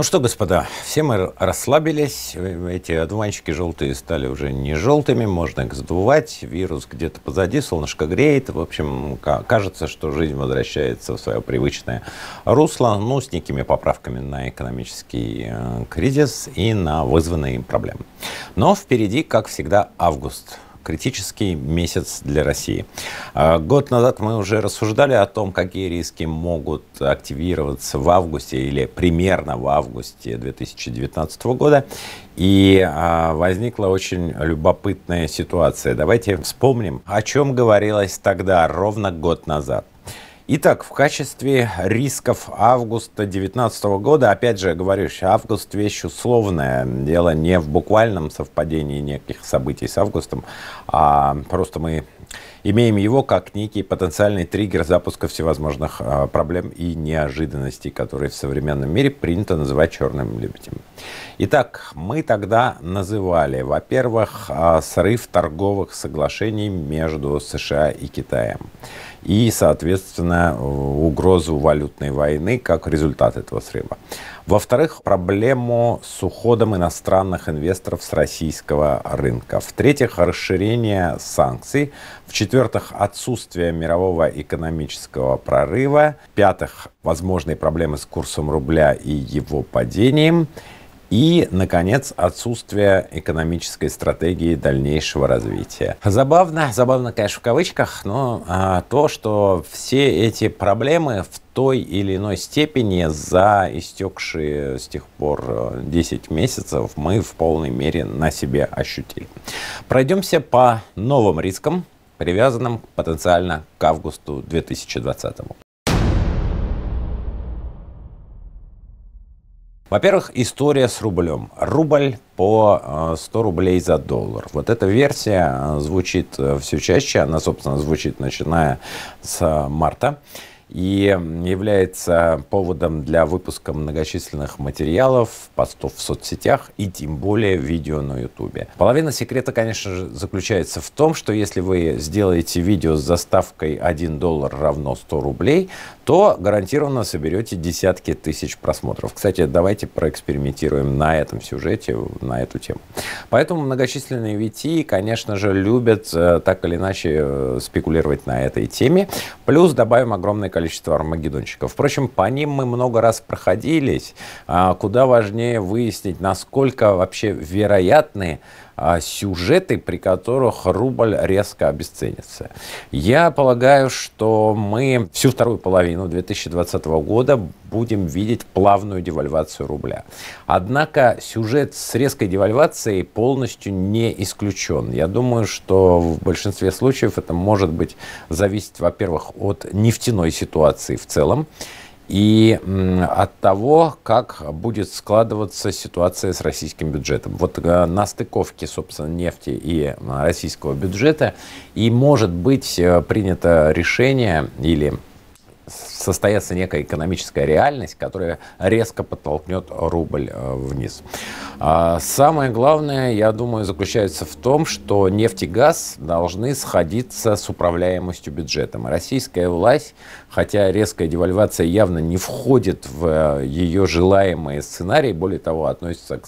Ну что, господа, все мы расслабились, э, эти одуванчики желтые стали уже не желтыми, можно их сдувать, вирус где-то позади, солнышко греет, в общем, кажется, что жизнь возвращается в свое привычное русло, ну, с некими поправками на экономический э, кризис и на вызванные им проблемы. Но впереди, как всегда, август – критический месяц для России. А, год назад мы уже рассуждали о том, какие риски могут активироваться в августе или примерно в августе 2019 года. И а, возникла очень любопытная ситуация. Давайте вспомним, о чем говорилось тогда, ровно год назад. Итак, в качестве рисков августа 2019 года, опять же, говорю, август вещь условная. Дело не в буквальном совпадении неких событий с августом, а просто мы имеем его как некий потенциальный триггер запуска всевозможных а, проблем и неожиданностей, которые в современном мире принято называть черным лебедем. Итак, мы тогда называли, во-первых, а, срыв торговых соглашений между США и Китаем и, соответственно, э, угрозу валютной войны как результат этого срыва. Во-вторых, проблему с уходом иностранных инвесторов с российского рынка. В-третьих, расширение санкций. В-четвертых, отсутствие мирового экономического прорыва. В-пятых, возможные проблемы с курсом рубля и его падением. И, наконец, отсутствие экономической стратегии дальнейшего развития. Забавно, забавно, конечно, в кавычках, но а, то, что все эти проблемы в той или иной степени за истекшие с тех пор 10 э, месяцев мы в полной мере на себе ощутили. Пройдемся по новым рискам, привязанным потенциально к августу 2020. Во-первых, история с рублем. Рубль по 100 а, рублей за доллар. Вот эта версия а, звучит э, все чаще, она, собственно, звучит начиная с а, марта и является поводом для выпуска многочисленных материалов, постов в соцсетях и тем более видео на YouTube. Половина секрета, конечно же, заключается в том, что если вы сделаете видео с заставкой 1 доллар равно 100 рублей, то гарантированно соберете десятки тысяч просмотров. Кстати, давайте проэкспериментируем на этом сюжете, на эту тему. Поэтому многочисленные VT, конечно же, любят э, так или иначе э, спекулировать на этой теме. Плюс добавим огромное количество количество армагеддонщиков. Впрочем, по ним мы много раз проходились. А куда важнее выяснить, насколько вообще вероятны а сюжеты, при которых рубль резко обесценится. Я полагаю, что мы всю вторую половину 2020 года будем видеть плавную девальвацию рубля. Однако сюжет с резкой девальвацией полностью не исключен. Я думаю, что в большинстве случаев это может быть зависеть, во-первых, от нефтяной ситуации в целом, и от того, как будет складываться ситуация с российским бюджетом. Вот э, на стыковке, собственно, нефти и э, российского бюджета и может быть э, принято решение или состояться некая экономическая реальность, которая резко подтолкнет рубль э, вниз. А самое главное, я думаю, заключается в том, что нефть и газ должны сходиться с управляемостью бюджетом. Российская власть, хотя резкая девальвация явно не входит в э, ее желаемые сценарии, более того, относится к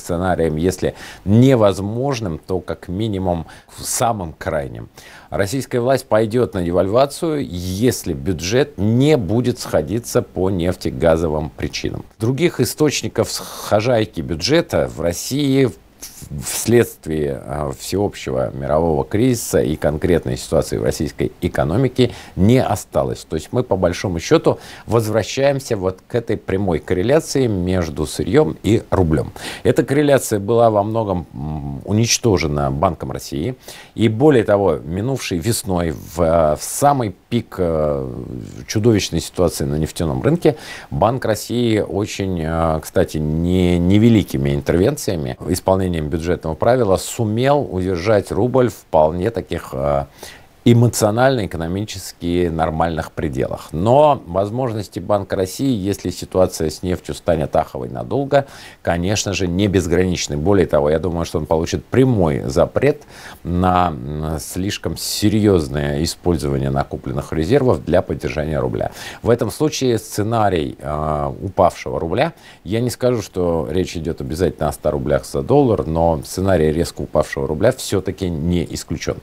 сценариям, если невозможным, то как минимум самым крайним. Российская власть пойдет на девальвацию, если бюджет не не будет сходиться по нефтегазовым причинам. Других источников схожайки бюджета в России вследствие а, всеобщего мирового кризиса и конкретной ситуации в российской экономике не осталось. То есть мы по большому счету возвращаемся вот к этой прямой корреляции между сырьем и рублем. Эта корреляция была во многом уничтожена Банком России. И более того, минувшей весной в, а, в самый пик а, чудовищной ситуации на нефтяном рынке Банк России очень, кстати, не, невеликими интервенциями, исполнением бюджетного правила сумел удержать рубль вполне таких а, эмоционально-экономически нормальных пределах. Но возможности Банка России, если ситуация с нефтью станет аховой надолго, конечно же, не безграничны. Более того, я думаю, что он получит прямой запрет на слишком серьезное использование накопленных резервов для поддержания рубля. В этом случае сценарий э, упавшего рубля, я не скажу, что речь идет обязательно о 100 рублях за доллар, но сценарий резко упавшего рубля все-таки не исключен.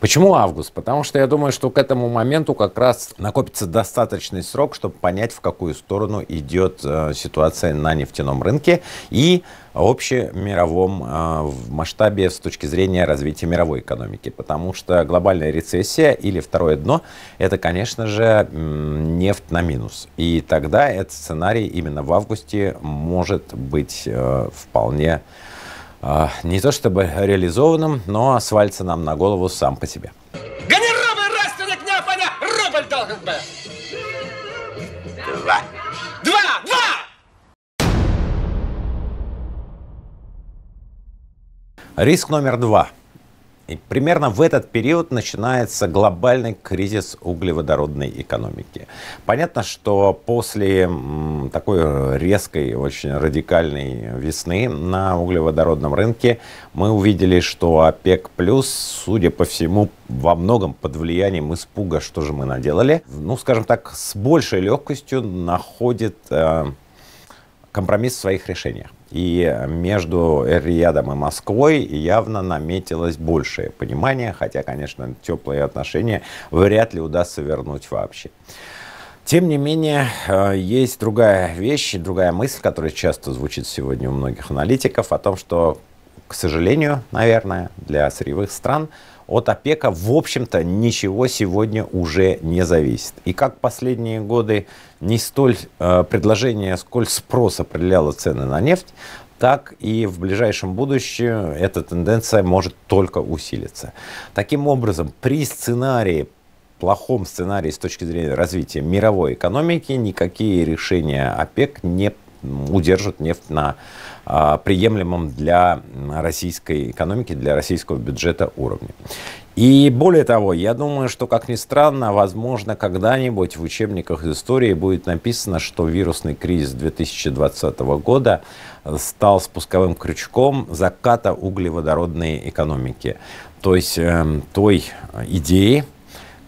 Почему август? Потому что я думаю, что к этому моменту как раз накопится достаточный срок, чтобы понять, в какую сторону идет э, ситуация на нефтяном рынке и общемировом э, масштабе с точки зрения развития мировой экономики. Потому что глобальная рецессия или второе дно – это, конечно же, нефть на минус. И тогда этот сценарий именно в августе может быть э, вполне не то чтобы реализованным, но свалится нам на голову сам по себе. Риск номер два. И примерно в этот период начинается глобальный кризис углеводородной экономики. Понятно, что после такой резкой, очень радикальной весны на углеводородном рынке мы увидели, что ОПЕК+, плюс, судя по всему, во многом под влиянием испуга, что же мы наделали, ну, скажем так, с большей легкостью находит э, компромисс в своих решениях. И между Эр-Риядом и Москвой явно наметилось большее понимание, хотя, конечно, теплые отношения вряд ли удастся вернуть вообще. Тем не менее, э, есть другая вещь, другая мысль, которая часто звучит сегодня у многих аналитиков, о том, что, к сожалению, наверное, для сырьевых стран – от опека, в общем-то, ничего сегодня уже не зависит. И как последние годы не столь э, предложение, сколь спрос определяло цены на нефть, так и в ближайшем будущем эта тенденция может только усилиться. Таким образом, при сценарии плохом сценарии с точки зрения развития мировой экономики никакие решения ОПЕК не удержат нефть на а, приемлемом для российской экономики, для российского бюджета уровне. И более того, я думаю, что, как ни странно, возможно, когда-нибудь в учебниках истории будет написано, что вирусный кризис 2020 года стал спусковым крючком заката углеводородной экономики. То есть эм, э, той идеи,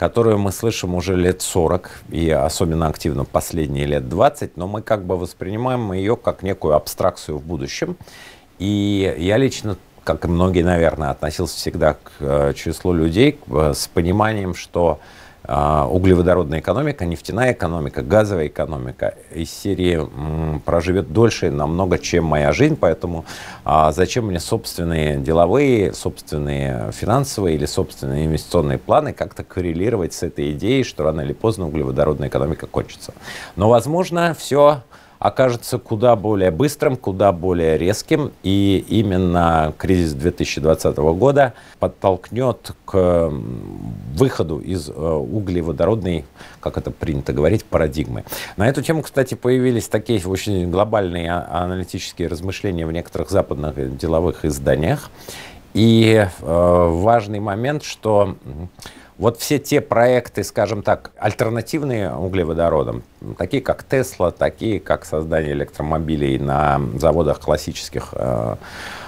которую мы слышим уже лет 40 и особенно активно последние лет 20, но мы как бы воспринимаем ее как некую абстракцию в будущем. И я лично, как и многие, наверное, относился всегда к э, числу людей э, с пониманием, что а, углеводородная экономика, нефтяная экономика, газовая экономика из серии проживет дольше намного, чем моя жизнь, поэтому а, зачем мне собственные деловые, собственные финансовые или собственные инвестиционные планы как-то коррелировать с этой идеей, что рано или поздно углеводородная экономика кончится. Но, возможно, все окажется куда более быстрым, куда более резким. И именно кризис 2020 года подтолкнет к выходу из э, углеводородной, как это принято говорить, парадигмы. На эту тему, кстати, появились такие очень глобальные а, аналитические размышления в некоторых западных деловых изданиях. И э, важный момент, что вот все те проекты, скажем так, альтернативные углеводородам, такие как Тесла, такие как создание электромобилей на заводах классических э,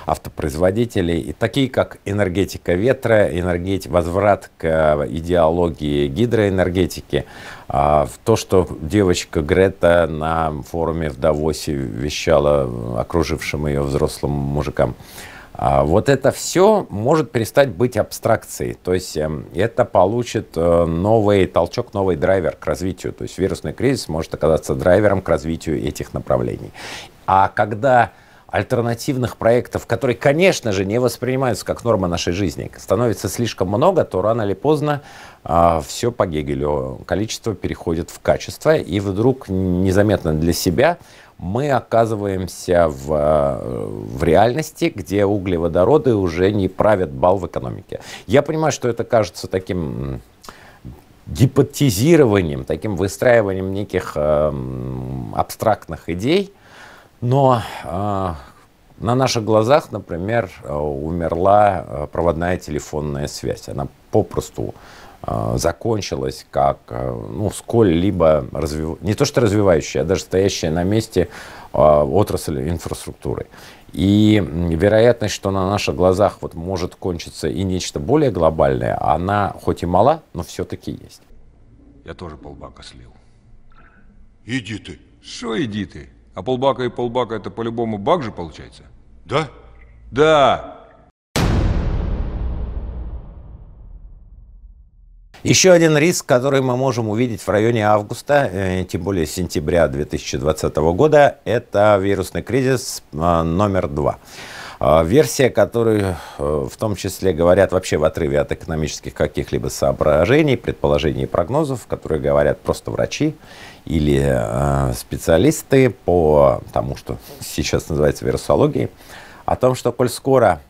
автопроизводителей, и такие как энергетика ветра, энергетик, возврат к идеологии гидроэнергетики, э, то, что девочка Грета на форуме в Давосе вещала окружившим ее взрослым мужикам. А вот это все может перестать быть абстракцией, то есть эм, это получит э, новый толчок, новый драйвер к развитию, то есть вирусный кризис может оказаться драйвером к развитию этих направлений. А когда альтернативных проектов, которые, конечно же, не воспринимаются как норма нашей жизни, становится слишком много, то рано или поздно э, а, все по Гегелю. Количество переходит в качество, и вдруг незаметно для себя мы оказываемся в, э, в реальности, где углеводороды уже не правят бал в экономике. Я понимаю, что это кажется таким гипотезированием, таким выстраиванием неких э, абстрактных идей, но э, на наших глазах, например, э, умерла э, проводная телефонная связь. Она попросту а, закончилась как э, ну, сколь-либо развив... не то что развивающая, а даже стоящая на месте а, отрасли инфраструктуры. И вероятность, что на наших глазах вот может кончиться и нечто более глобальное, она хоть и мала, но все-таки есть. Я тоже полбака слил. Иди ты. Что иди ты? А полбака и полбака это по-любому бак же получается? Да? Да. Еще один риск, который мы можем увидеть в районе августа, э, тем более сентября 2020 года, это вирусный кризис э, номер два. Э, версия, которую в том числе говорят вообще в отрыве от экономических каких-либо соображений, предположений и прогнозов, которые говорят просто врачи или специалисты по тому, что сейчас называется вирусологией, о том, что коль скоро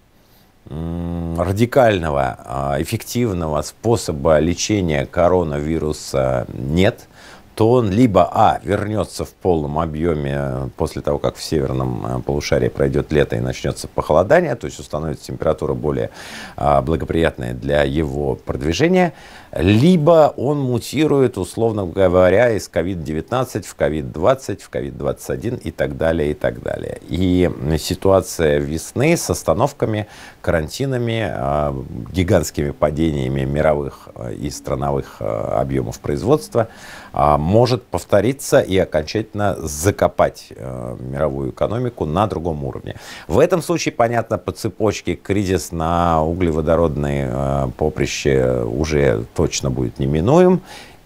радикального, а, эффективного способа лечения коронавируса нет, то он либо, а, вернется в полном объеме после того, как в северном э, полушарии пройдет лето и начнется похолодание, то есть установится температура более а, благоприятная для его продвижения – либо он мутирует, условно говоря, из COVID-19 в COVID-20, в COVID-21 и так далее, и так далее. И ситуация весны с остановками, карантинами, а, гигантскими падениями мировых а, и страновых а, объемов производства может повториться и окончательно закопать мировую экономику на другом уровне. В этом случае, понятно, по цепочке кризис на углеводородные поприще уже тоже точно будет неминуем.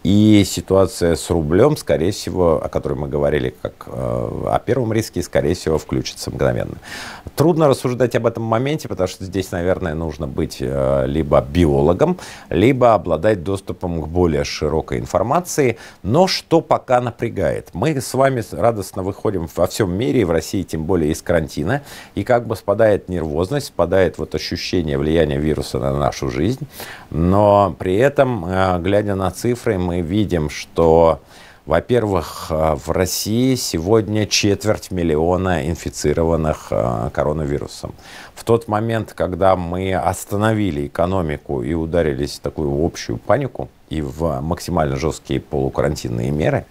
И ситуация с рублем, скорее всего, о которой мы говорили как э, о первом риске, скорее всего, включится мгновенно. Трудно рассуждать об этом моменте, потому что здесь, наверное, нужно быть э, либо биологом, либо обладать доступом к более широкой информации. Но что пока напрягает? Мы с вами радостно выходим во всем мире, и в России тем более из карантина, и как бы спадает нервозность, спадает вот ощущение влияния вируса на нашу жизнь, но при этом, э, глядя на цифры, мы мы видим, что, во-первых, э, в России сегодня четверть миллиона инфицированных э, коронавирусом. В тот момент, когда мы остановили экономику и ударились в такую общую панику и в максимально жесткие полукарантинные меры,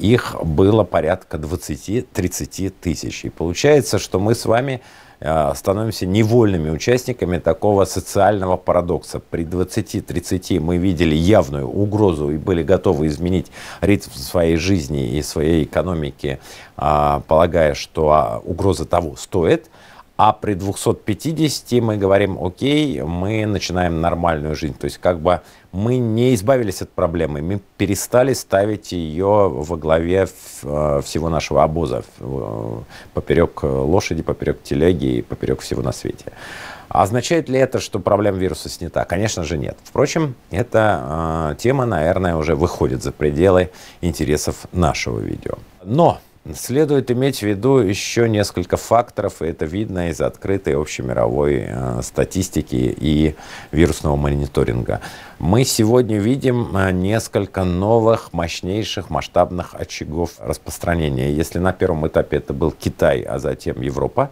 их было порядка 20-30 тысяч. И получается, что мы с вами Э, становимся невольными участниками такого социального парадокса. При 20-30 мы видели явную угрозу и были готовы изменить ритм своей жизни и своей экономики, а, полагая, что а, угроза того стоит – а при 250 мы говорим, окей, мы начинаем нормальную жизнь. То есть как бы мы не избавились от проблемы, мы перестали ставить ее во главе э, всего нашего обоза, э, поперек лошади, поперек телеги и поперек всего на свете. Означает ли это, что проблема вируса снята? Конечно же нет. Впрочем, эта э, тема, наверное, уже выходит за пределы интересов нашего видео. Но Следует иметь в виду еще несколько факторов, и это видно из открытой общемировой э, статистики и вирусного мониторинга мы сегодня видим а, несколько новых, мощнейших, масштабных очагов распространения. Если на первом этапе это был Китай, а затем Европа,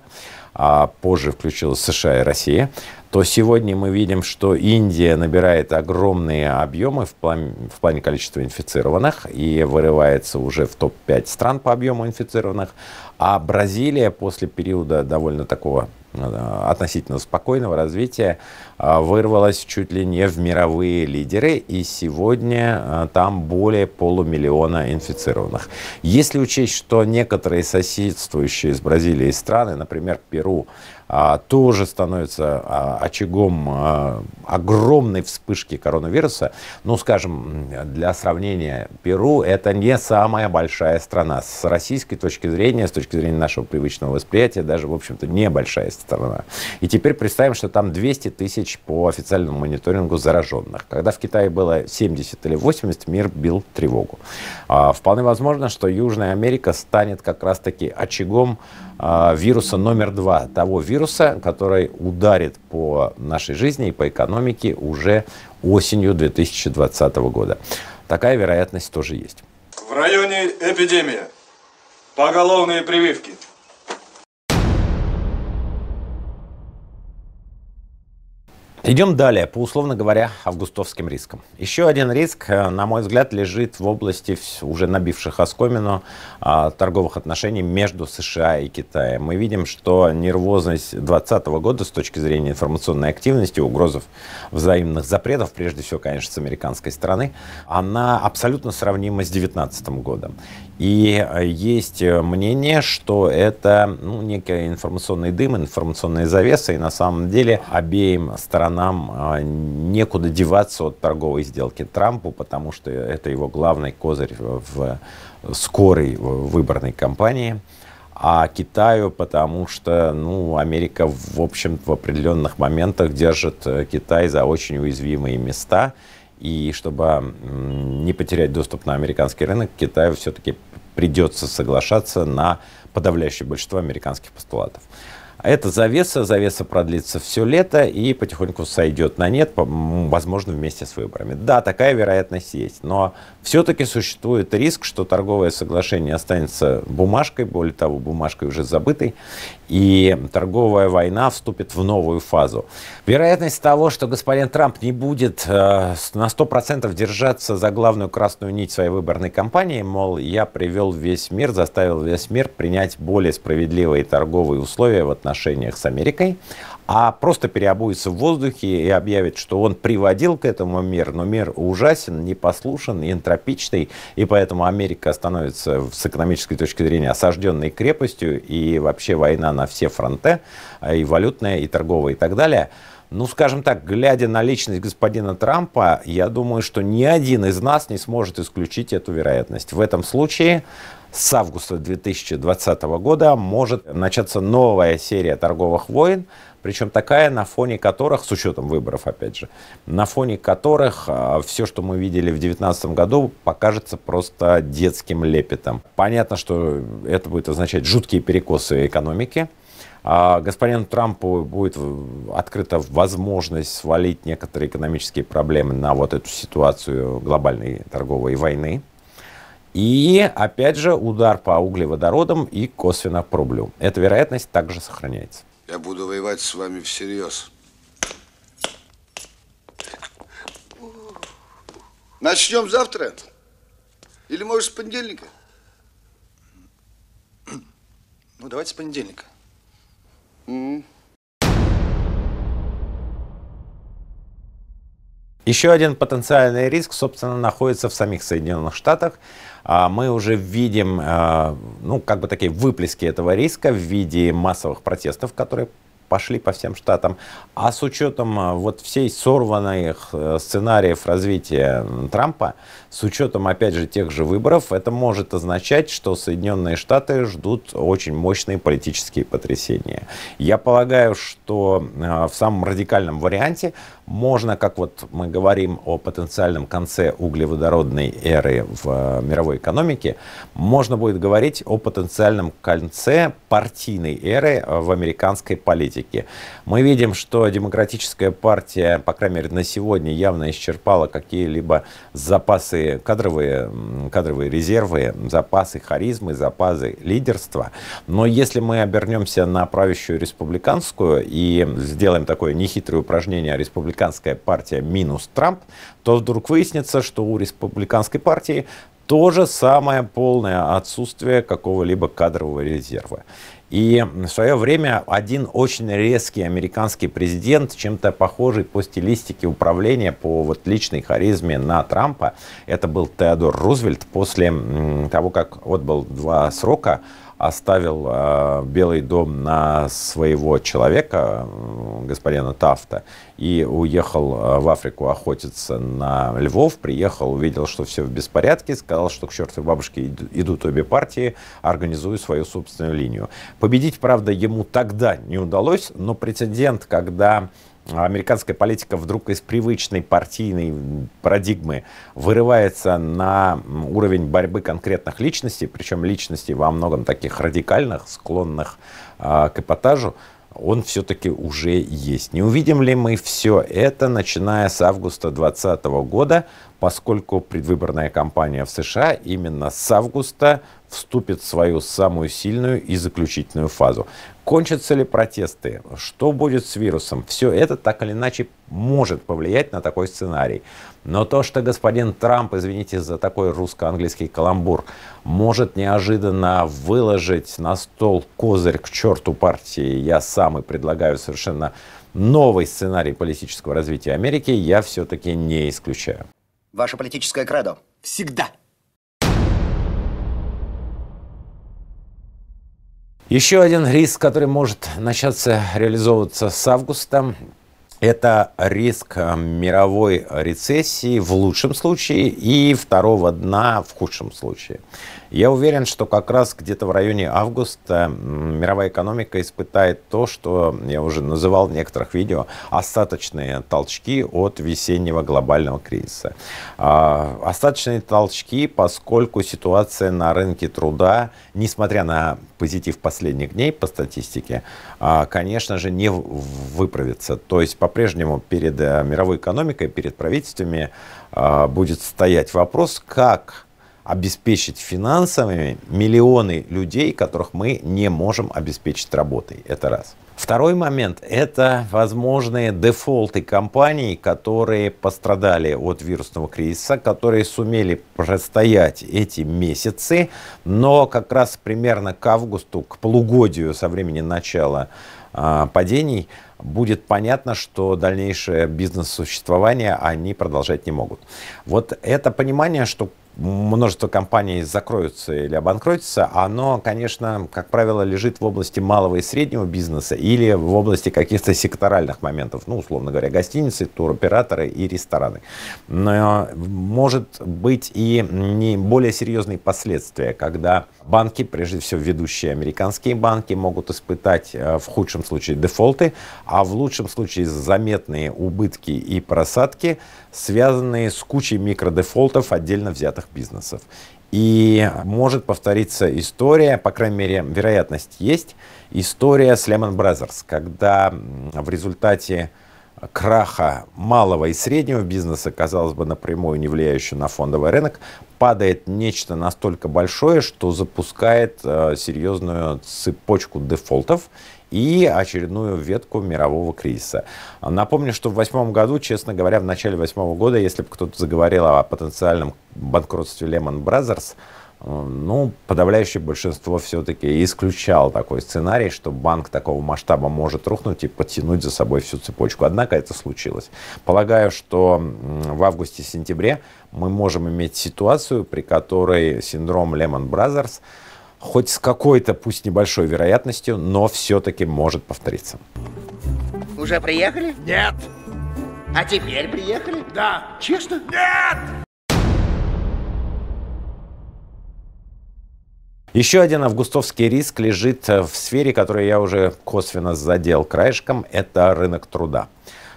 а позже включилась США и Россия, то сегодня мы видим, что Индия набирает огромные объемы в плане, в плане количества инфицированных и вырывается уже в топ-5 стран по объему инфицированных, а Бразилия после периода довольно такого Э, относительно спокойного развития э, вырвалась чуть ли не в мировые лидеры, и сегодня э, там более полумиллиона инфицированных. Если учесть, что некоторые соседствующие с Бразилией страны, например, Перу, а, тоже становится а, очагом а, огромной вспышки коронавируса. Ну, скажем, для сравнения, Перу это не самая большая страна. С российской точки зрения, с точки зрения нашего привычного восприятия, даже, в общем-то, небольшая страна. И теперь представим, что там 200 тысяч по официальному мониторингу зараженных. Когда в Китае было 70 или 80, мир бил тревогу. Вполне возможно, что Южная Америка станет как раз-таки очагом вируса номер два, того вируса, вируса, который ударит по нашей жизни и по экономике уже осенью 2020 года. Такая вероятность тоже есть. В районе эпидемия. Поголовные прививки. Идем далее по, условно говоря, августовским рискам. Еще один риск, э, на мой взгляд, лежит в области уже набивших оскомину а, торговых отношений между США и Китаем. Мы видим, что нервозность 2020 года с точки зрения информационной активности, угрозов взаимных запретов, прежде всего, конечно, с американской стороны, она абсолютно сравнима с 2019 годом. И э, есть э, мнение, что это ну, некий информационный дым, информационная завеса, и на самом деле обеим сторонам э, некуда деваться от торговой сделки Трампу, потому что это его главный козырь в скорой выборной кампании а Китаю, потому что ну, Америка, в общем, в определенных моментах держит Китай за очень уязвимые места – и чтобы не потерять доступ на американский рынок, Китаю все-таки придется соглашаться на подавляющее большинство американских постулатов. А Эта завеса, завеса продлится все лето и потихоньку сойдет на нет, возможно, вместе с выборами. Да, такая вероятность есть, но все-таки существует риск, что торговое соглашение останется бумажкой, более того, бумажкой уже забытой, и торговая война вступит в новую фазу. Вероятность того, что господин Трамп не будет э, на 100% держаться за главную красную нить своей выборной кампании, мол, я привел весь мир, заставил весь мир принять более справедливые торговые условия в отношении отношениях с Америкой, а просто переобуется в воздухе и объявит, что он приводил к этому мир, но мир ужасен, непослушен, энтропичный, и поэтому Америка становится с экономической точки зрения осажденной крепостью, и вообще война на все фронты, а, и валютная, и торговая, и так далее. Ну, скажем так, глядя на личность господина Трампа, я думаю, что ни один из нас не сможет исключить эту вероятность. В этом случае с августа 2020 года может начаться новая серия торговых войн, причем такая, на фоне которых, с учетом выборов, опять же, на фоне которых а, все, что мы видели в 2019 году, покажется просто детским лепетом. Понятно, что это будет означать жуткие перекосы экономики, а, Господину Трампу будет открыта возможность свалить некоторые экономические проблемы на вот эту ситуацию глобальной торговой войны. И, опять же, удар по углеводородам и косвенно по рублю. Эта вероятность также сохраняется. Я буду воевать с вами всерьез. Начнем завтра? Или, может, с понедельника? Ну, давайте с понедельника. Еще один потенциальный риск, собственно, находится в самих Соединенных Штатах. А мы уже видим, э, ну, как бы такие выплески этого риска в виде массовых протестов, которые пошли по всем штатам. А с учетом э, вот всей сорванных э, сценариев развития Трампа, с учетом, опять же, тех же выборов, это может означать, что Соединенные Штаты ждут очень мощные политические потрясения. Я полагаю, что в самом радикальном варианте можно, как вот мы говорим о потенциальном конце углеводородной эры в э, мировой экономике, можно будет говорить о потенциальном конце партийной эры э, в американской политике. Мы видим, что демократическая партия, по крайней мере на сегодня, явно исчерпала какие-либо запасы кадровые, кадровые резервы, запасы харизмы, запасы лидерства. Но если мы обернемся на правящую республиканскую и сделаем такое нехитрое упражнение о республиканской республиканская партия минус Трамп, то вдруг выяснится, что у республиканской партии то же самое полное отсутствие какого-либо кадрового резерва. И в свое время один очень резкий американский президент, чем-то похожий по стилистике управления, по вот личной харизме на Трампа, это был Теодор Рузвельт после того, как вот был два срока, оставил э, Белый дом на своего человека, господина Тафта, и уехал а, в Африку охотиться на львов, приехал, увидел, что все в беспорядке, сказал, что к чертовой бабушке идут обе партии, организую свою собственную линию. Победить, правда, ему тогда не удалось, но прецедент, когда а американская политика вдруг из привычной партийной парадигмы вырывается на уровень борьбы конкретных личностей, причем личностей во многом таких радикальных, склонных а, к эпатажу, он все-таки уже есть. Не увидим ли мы все это, начиная с августа 2020 года, поскольку предвыборная кампания в США именно с августа вступит в свою самую сильную и заключительную фазу. Кончатся ли протесты? Что будет с вирусом? Все это так или иначе может повлиять на такой сценарий. Но то, что господин Трамп, извините за такой русско-английский каламбур, может неожиданно выложить на стол козырь к черту партии, я сам и предлагаю совершенно новый сценарий политического развития Америки, я все-таки не исключаю. Ваше политическое кредо? Всегда Еще один риск, который может начаться реализовываться с августа, это риск э, мировой рецессии в лучшем случае и второго дна в худшем случае. Я уверен, что как раз где-то в районе августа мировая экономика испытает то, что я уже называл в некоторых видео, остаточные толчки от весеннего глобального кризиса. А, остаточные толчки, поскольку ситуация на рынке труда, несмотря на позитив последних дней по статистике, а, конечно же, не выправится. То есть по-прежнему перед э, мировой экономикой, перед правительствами а, будет стоять вопрос, как обеспечить финансовыми миллионы людей, которых мы не можем обеспечить работой. Это раз. Второй момент – это возможные дефолты компаний, которые пострадали от вирусного кризиса, которые сумели простоять эти месяцы, но как раз примерно к августу, к полугодию со времени начала а, падений, будет понятно, что дальнейшее бизнес-существование они продолжать не могут. Вот это понимание, что множество компаний закроются или обанкротятся, оно, конечно, как правило, лежит в области малого и среднего бизнеса или в области каких-то секторальных моментов, ну, условно говоря, гостиницы, туроператоры и рестораны. Но может быть и не более серьезные последствия, когда банки, прежде всего ведущие американские банки, могут испытать э, в худшем случае дефолты, а в лучшем случае заметные убытки и просадки – связанные с кучей микродефолтов отдельно взятых бизнесов. И может повториться история, по крайней мере, вероятность есть, история с Lehman Brothers, когда в результате краха малого и среднего бизнеса, казалось бы, напрямую не влияющего на фондовый рынок, падает нечто настолько большое, что запускает э, серьезную цепочку дефолтов, и очередную ветку мирового кризиса. Напомню, что в восьмом году, честно говоря, в начале восьмого года, если бы кто-то заговорил о потенциальном банкротстве Lehman Brothers, ну, подавляющее большинство все-таки исключал такой сценарий, что банк такого масштаба может рухнуть и подтянуть за собой всю цепочку. Однако это случилось. Полагаю, что в августе-сентябре мы можем иметь ситуацию, при которой синдром Лемон Бразерс Brothers хоть с какой-то, пусть небольшой вероятностью, но все-таки может повториться. Уже приехали? Нет. А теперь приехали? Да. Честно? Нет! Еще один августовский риск лежит э, в сфере, которую я уже косвенно задел краешком, это рынок труда.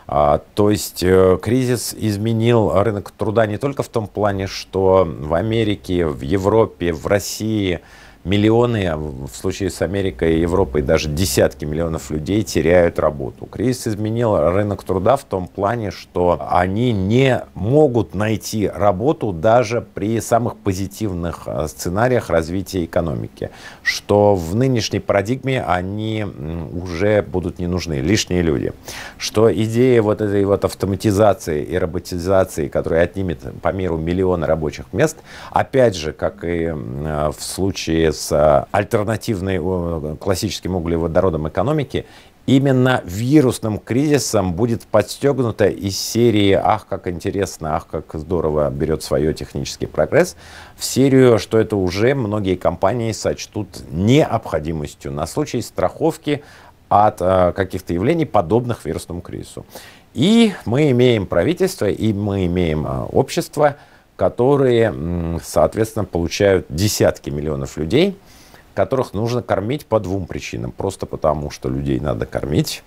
А, то есть э, кризис изменил рынок труда не только в том плане, что в Америке, в Европе, в России – миллионы, а в случае с Америкой и Европой даже десятки миллионов людей теряют работу. Кризис изменил рынок труда в том плане, что они не могут найти работу даже при самых позитивных э, сценариях развития экономики, что в нынешней парадигме они уже будут не нужны, лишние люди, что идея вот этой вот автоматизации и роботизации, которая отнимет по миру миллионы рабочих мест, опять же, как и э, в случае с э, альтернативной классическим углеводородом экономики, именно вирусным кризисом будет подстегнута из серии «Ах, как интересно, ах, как здорово берет свое технический прогресс» в серию, что это уже многие компании сочтут необходимостью на случай страховки от э, каких-то явлений, подобных вирусному кризису. И мы имеем правительство, и мы имеем э, общество, которые, соответственно, получают десятки миллионов людей, которых нужно кормить по двум причинам. Просто потому, что людей надо кормить,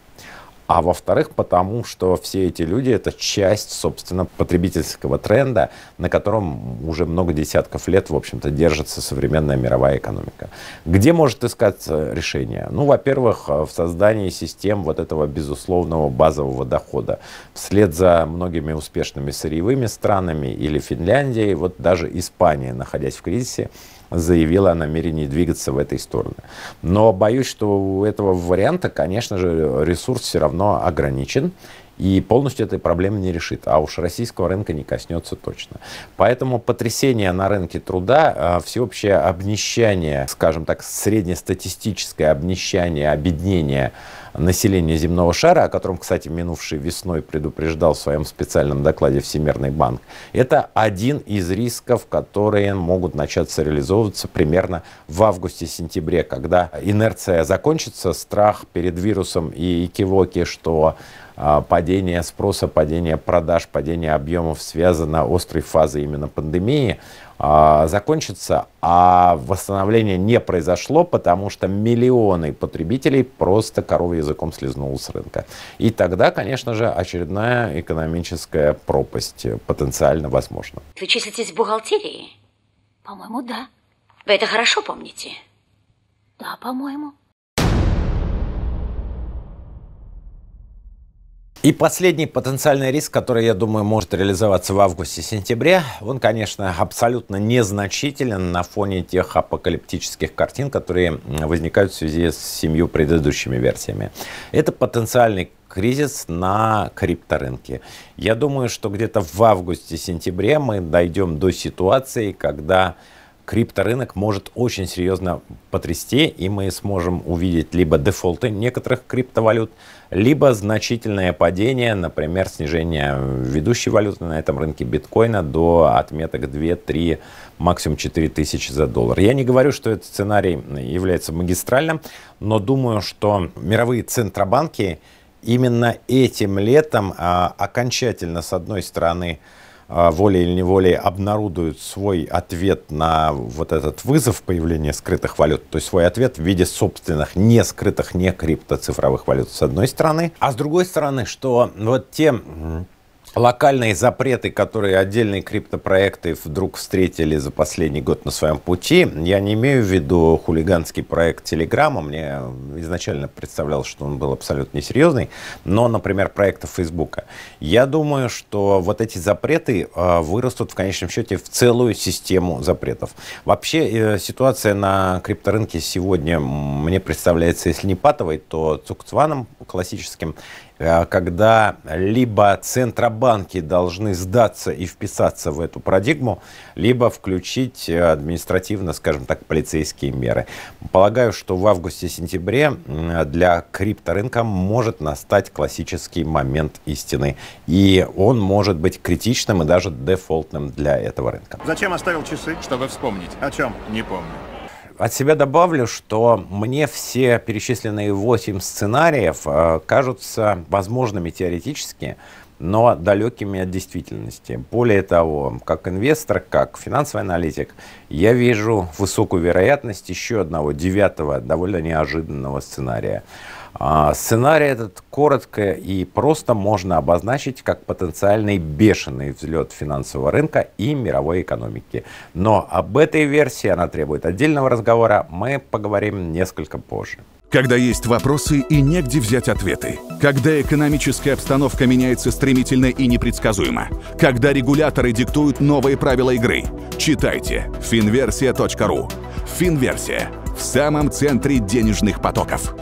а во-вторых, потому что все эти люди — это часть, собственно, потребительского тренда, на котором уже много десятков лет, в общем-то, держится современная мировая экономика. Где может искать решение? Ну, во-первых, э, в создании систем вот этого безусловного базового дохода. Вслед за многими успешными сырьевыми странами или Финляндией, вот даже Испания, находясь в кризисе, заявила о намерении двигаться в этой стороне. Но боюсь, что у этого варианта, конечно же, ресурс все равно ограничен, и полностью этой проблемы не решит, а уж российского рынка не коснется точно. Поэтому потрясение на рынке труда, а, всеобщее обнищание, скажем так, среднестатистическое обнищание, объединение населения земного шара, о котором, кстати, минувшей весной предупреждал в своем специальном докладе Всемирный банк, это один из рисков, которые могут начаться реализовываться примерно в августе-сентябре, когда инерция закончится, страх перед вирусом и экивоки, что а, падение спроса, падение продаж, падение объемов связано острой фазой именно пандемии, а, закончится, а восстановление не произошло, потому что миллионы потребителей просто коровы языком слезнуло с рынка. И тогда, конечно же, очередная экономическая пропасть потенциально возможна. Вы числитесь в бухгалтерии? По-моему, да. Вы это хорошо помните? Да, по-моему. И последний потенциальный риск, который, я думаю, может реализоваться в августе-сентябре, он, конечно, абсолютно незначителен на фоне тех апокалиптических картин, которые возникают в связи с семью предыдущими версиями. Это потенциальный кризис на крипторынке. Я думаю, что где-то в августе-сентябре мы дойдем до ситуации, когда крипторынок может очень серьезно потрясти, и мы сможем увидеть либо дефолты некоторых криптовалют, либо значительное падение, например, снижение ведущей валюты на этом рынке биткоина до отметок 2, 3, максимум 4 тысячи за доллар. Я не говорю, что этот сценарий является магистральным, но думаю, что мировые центробанки именно этим летом а, окончательно, с одной стороны, а, волей или неволей обнародуют свой ответ на вот этот вызов появления скрытых валют, то есть свой ответ в виде собственных не скрытых, не криптоцифровых валют с одной стороны, а с другой стороны, что вот те локальные запреты, которые отдельные криптопроекты вдруг встретили за последний год на своем пути. Я не имею в виду хулиганский проект Телеграма. Мне изначально представлялось, что он был абсолютно несерьезный. Но, например, проекта Фейсбука. Я думаю, что вот эти запреты а, вырастут в конечном счете в целую систему запретов. Вообще э, ситуация на крипторынке сегодня мне представляется, если не патовой, то цукцваном классическим. Э, когда либо центробанки должны сдаться и вписаться в эту парадигму, либо включить э, административно, скажем так, полицейские меры. Полагаю, что в августе-сентябре для крипторынка может настать классический момент истины. И он может быть критичным и даже дефолтным для этого рынка. Зачем оставил часы? Чтобы вспомнить. О чем? Не помню от себя добавлю, что мне все перечисленные 8 сценариев э, кажутся возможными теоретически, но далекими от действительности. Более того, как инвестор, как финансовый аналитик, я вижу высокую вероятность еще одного девятого довольно неожиданного сценария. А, сценарий этот коротко и просто можно обозначить как потенциальный бешеный взлет финансового рынка и мировой экономики. Но об этой версии она требует отдельного разговора, мы поговорим несколько позже. Когда есть вопросы и негде взять ответы. Когда экономическая обстановка меняется стремительно и непредсказуемо. Когда регуляторы диктуют новые правила игры. Читайте finversia.ru. Финверсия. В самом центре денежных потоков.